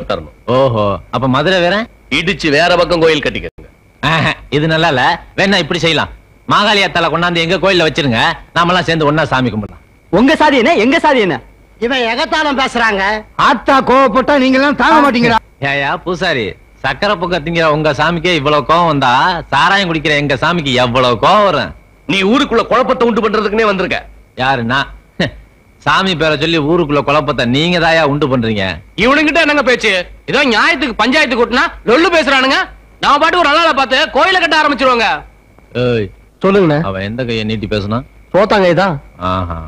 WhatsApp ஓஹோ அப்ப மதுரை வேற இடிச்சு வேற பக்கம் கோயில் கட்டிக்கிறங்க இது நல்லா இல்ல வேணா இப்படி செய்யலாம் மாகாளியத்தால கொண்டாந்து எங்க கோயில்ல வச்சிருங்க நாமெல்லாம் சேர்ந்து ஒன்னா சாமி கும்பிடலாம் உங்க சாதி என்ன எங்க சாதி என்ன இவன் எகத்தாளம் பேசுறாங்க ஆத்தா கோவப்பட்டா நீங்க எல்லாம் தாங்க மாட்டீங்களா ஏயா பூசாரி சக்கரை பொங்க திங்கிற உங்க சாமிக்கே இவ்வளவு கோவம் வந்தா சாராயம் குடிக்கிற எங்க சாமிக்கு எவ்வளவு கோவம் வரும் நீ ஊருக்குள்ள குழப்பத்தை உண்டு பண்றதுக்குன்னே வந்திருக்க யாருன்னா சாமி பேரை சொல்லி ஊருக்குள்ள குழப்பத்தை நீங்க தாயா உண்டு பண்றீங்க இவனுங்கிட்ட என்னங்க பேச்சு ஏதோ நியாயத்துக்கு பஞ்சாயத்து கூட்டினா நொல்லு பேசுறானுங்க நான் பாட்டு ஒரு அழகால பார்த்து கோயில கட்ட ஆரம்பிச்சிருவாங்க சொல்லுங்க அவன் எந்த கையை நீட்டி பேசுனா போத்தாங்க இதான் ஆஹா